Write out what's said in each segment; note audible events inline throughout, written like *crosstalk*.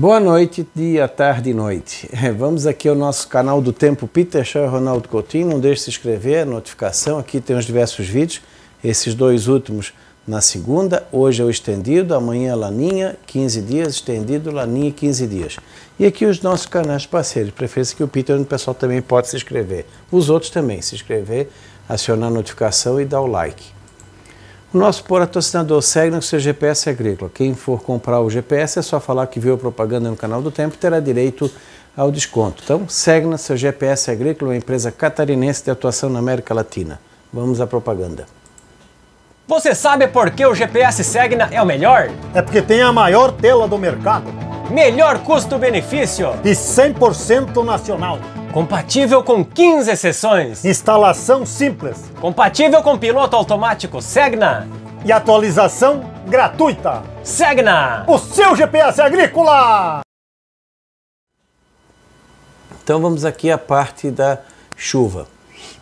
Boa noite, dia, tarde e noite. É, vamos aqui ao nosso canal do Tempo Peter Shaw Ronaldo Coutinho. Não deixe de se inscrever, notificação. Aqui tem os diversos vídeos. Esses dois últimos na segunda, hoje é o estendido, amanhã é laninha, 15 dias, estendido, laninha, 15 dias. E aqui os nossos canais parceiros, Prefere-se que o Peter, o pessoal também pode se inscrever. Os outros também, se inscrever, acionar a notificação e dar o like. O nosso patrocinador Segna, no seu GPS agrícola. Quem for comprar o GPS é só falar que viu a propaganda no canal do Tempo terá direito ao desconto. Então, Segna, seu GPS agrícola, uma empresa catarinense de atuação na América Latina. Vamos à propaganda. Você sabe por que o GPS Segna é o melhor? É porque tem a maior tela do mercado melhor custo-benefício e 100% nacional. Compatível com 15 sessões. Instalação simples. Compatível com piloto automático Segna. E atualização gratuita. Segna! O seu GPS agrícola! Então vamos aqui à parte da chuva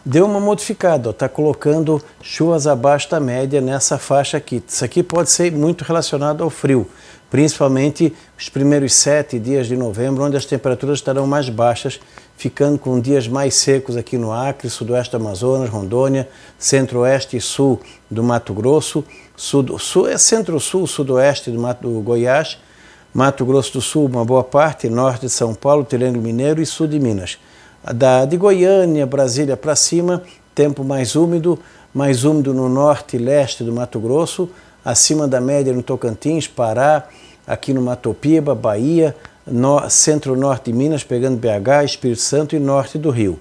deu uma modificada, está colocando chuvas abaixo da média nessa faixa aqui. Isso aqui pode ser muito relacionado ao frio, principalmente os primeiros sete dias de novembro, onde as temperaturas estarão mais baixas, ficando com dias mais secos aqui no Acre, sudoeste do Amazonas, Rondônia, centro-oeste e sul do Mato Grosso, sul, sul é centro-sul, sudoeste do, Mato, do Goiás, Mato Grosso do Sul, uma boa parte, norte de São Paulo, Triângulo Mineiro e sul de Minas da, de Goiânia, Brasília para cima, tempo mais úmido, mais úmido no norte e leste do Mato Grosso, acima da média no Tocantins, Pará, aqui no Matopiba Bahia, no, centro-norte de Minas, pegando BH, Espírito Santo e norte do Rio.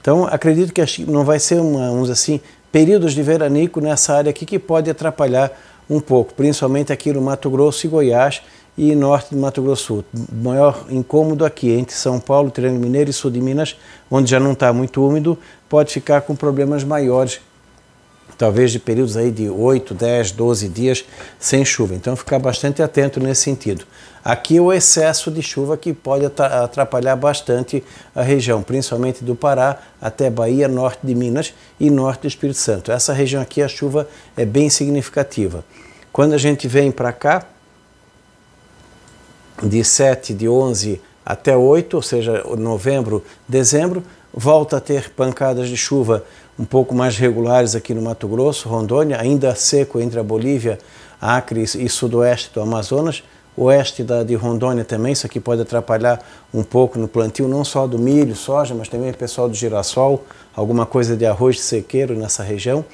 Então, acredito que não vai ser uma, uns assim períodos de veranico nessa área aqui que pode atrapalhar um pouco, principalmente aqui no Mato Grosso e Goiás, e norte de Mato Grosso O Maior incômodo aqui, entre São Paulo, Triângulo Mineiro e sul de Minas, onde já não está muito úmido, pode ficar com problemas maiores, talvez de períodos aí de 8, 10, 12 dias sem chuva. Então ficar bastante atento nesse sentido. Aqui o excesso de chuva que pode atrapalhar bastante a região, principalmente do Pará até Bahia, norte de Minas e norte do Espírito Santo. Essa região aqui a chuva é bem significativa. Quando a gente vem para cá, de 7, de 11 até 8, ou seja, novembro, dezembro, volta a ter pancadas de chuva um pouco mais regulares aqui no Mato Grosso, Rondônia, ainda seco entre a Bolívia, Acre e sudoeste do Amazonas, oeste da, de Rondônia também, isso aqui pode atrapalhar um pouco no plantio, não só do milho, soja, mas também pessoal do girassol, alguma coisa de arroz de sequeiro nessa região.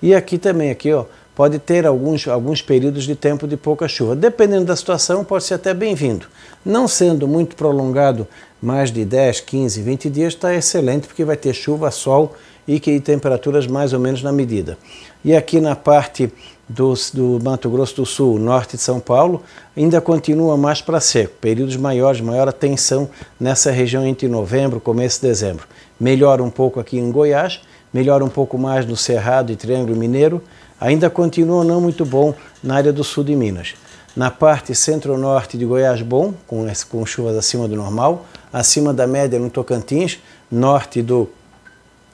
E aqui também, aqui ó, pode ter alguns, alguns períodos de tempo de pouca chuva. Dependendo da situação, pode ser até bem-vindo. Não sendo muito prolongado, mais de 10, 15, 20 dias, está excelente, porque vai ter chuva, sol e que temperaturas mais ou menos na medida. E aqui na parte do, do Mato Grosso do Sul, norte de São Paulo, ainda continua mais para seco, períodos maiores, maior atenção nessa região entre novembro, começo de dezembro. Melhora um pouco aqui em Goiás, melhora um pouco mais no Cerrado e Triângulo Mineiro, ainda continua não muito bom na área do sul de Minas. Na parte centro-norte de Goiás, bom, com, com chuvas acima do normal, acima da média no Tocantins, norte do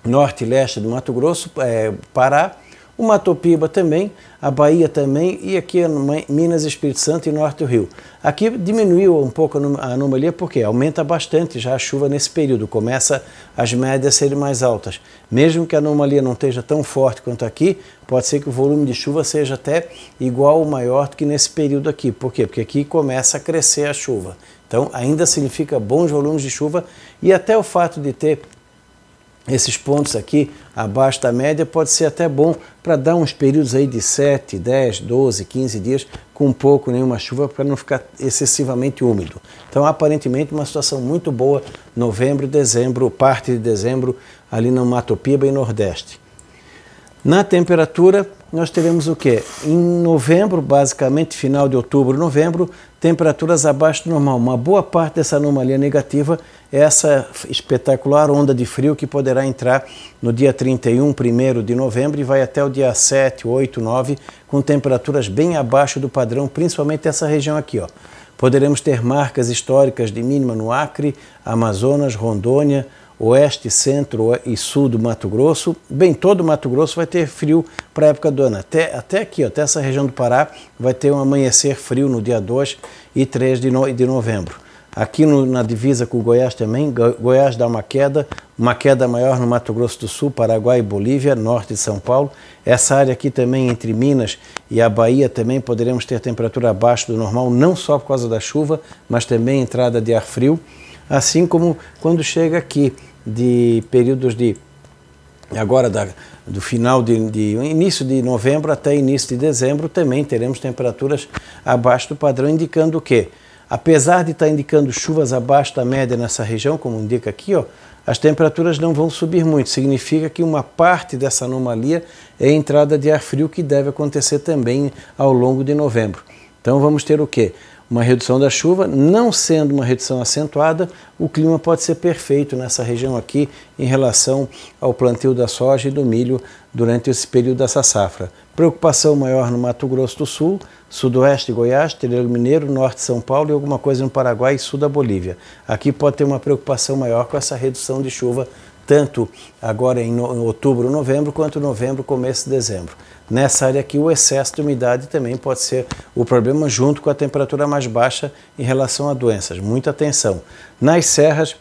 norte e leste do Mato Grosso, é, Pará, o Mato Piba também, a Bahia também e aqui é Minas, Espírito Santo e Norte do Rio. Aqui diminuiu um pouco a anomalia porque aumenta bastante já a chuva nesse período, começa as médias a serem mais altas. Mesmo que a anomalia não esteja tão forte quanto aqui, pode ser que o volume de chuva seja até igual ou maior do que nesse período aqui. Por quê? Porque aqui começa a crescer a chuva. Então ainda significa bons volumes de chuva e até o fato de ter esses pontos aqui abaixo da média pode ser até bom para dar uns períodos aí de 7, 10, 12, 15 dias com pouco nenhuma chuva para não ficar excessivamente úmido. Então aparentemente uma situação muito boa novembro dezembro, parte de dezembro ali no Mato Piba e Nordeste. Na temperatura nós teremos o quê? Em novembro, basicamente final de outubro, novembro, temperaturas abaixo do normal. Uma boa parte dessa anomalia negativa é essa espetacular onda de frio que poderá entrar no dia 31, 1 de novembro e vai até o dia 7, 8, 9, com temperaturas bem abaixo do padrão, principalmente essa região aqui, ó. Poderemos ter marcas históricas de mínima no Acre, Amazonas, Rondônia, oeste, centro e sul do Mato Grosso, bem, todo o Mato Grosso vai ter frio para a época do ano. Até, até aqui, até essa região do Pará, vai ter um amanhecer frio no dia 2 e 3 de, no, de novembro. Aqui no, na divisa com o Goiás também, Goiás dá uma queda, uma queda maior no Mato Grosso do Sul, Paraguai e Bolívia, norte de São Paulo. Essa área aqui também, entre Minas e a Bahia, também poderemos ter temperatura abaixo do normal, não só por causa da chuva, mas também entrada de ar frio assim como quando chega aqui de períodos de agora da, do final de, de, início de novembro até início de dezembro também teremos temperaturas abaixo do padrão, indicando o que Apesar de estar tá indicando chuvas abaixo da média nessa região, como indica aqui, ó, as temperaturas não vão subir muito. Significa que uma parte dessa anomalia é a entrada de ar frio que deve acontecer também ao longo de novembro. Então vamos ter o quê? Uma redução da chuva, não sendo uma redução acentuada, o clima pode ser perfeito nessa região aqui em relação ao plantio da soja e do milho durante esse período dessa safra. Preocupação maior no Mato Grosso do Sul, sudoeste de Goiás, Terreiro Mineiro, norte de São Paulo e alguma coisa no Paraguai e sul da Bolívia. Aqui pode ter uma preocupação maior com essa redução de chuva tanto agora em, no, em outubro, novembro, quanto novembro, começo de dezembro. Nessa área aqui, o excesso de umidade também pode ser o problema, junto com a temperatura mais baixa em relação a doenças. Muita atenção. Nas serras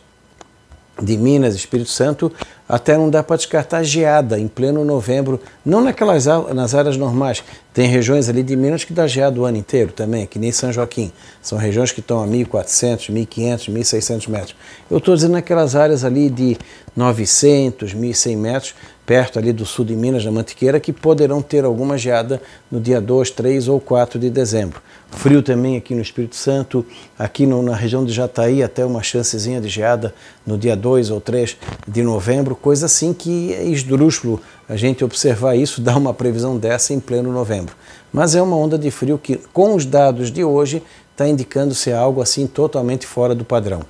de Minas, Espírito Santo, até não dá para descartar geada em pleno novembro, não naquelas nas áreas normais. Tem regiões ali de Minas que dá geada o ano inteiro também, que nem São Joaquim. São regiões que estão a 1.400, 1.500, 1.600 metros. Eu estou dizendo naquelas áreas ali de 900, 1.100 metros, perto ali do sul de Minas, na Mantiqueira, que poderão ter alguma geada no dia 2, 3 ou 4 de dezembro. Frio também aqui no Espírito Santo, aqui no, na região de Jataí, até uma chancezinha de geada no dia 2 ou 3 de novembro, coisa assim que é esdrúxulo a gente observar isso, *laughs* dar uma previsão dessa em pleno novembro. Mas é uma onda de frio que, com os dados de hoje, está indicando ser algo assim totalmente fora do padrão.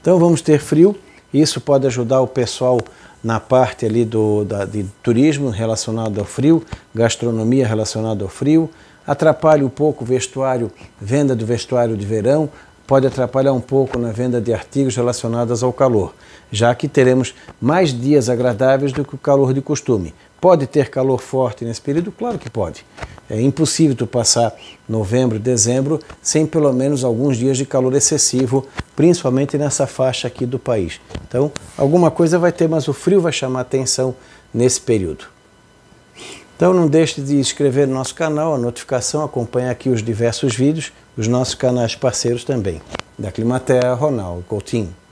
Então vamos ter frio, isso pode ajudar o pessoal na parte ali do, da, de turismo relacionado ao frio, gastronomia relacionada ao frio, atrapalha um pouco o vestuário, venda do vestuário de verão, pode atrapalhar um pouco na venda de artigos relacionados ao calor, já que teremos mais dias agradáveis do que o calor de costume. Pode ter calor forte nesse período? Claro que pode. É impossível tu passar novembro, dezembro sem pelo menos alguns dias de calor excessivo, principalmente nessa faixa aqui do país. Então, alguma coisa vai ter, mas o frio vai chamar atenção nesse período. Então não deixe de inscrever no nosso canal, a notificação, acompanha aqui os diversos vídeos, os nossos canais parceiros também. Da Climatea, Ronaldo Coutinho.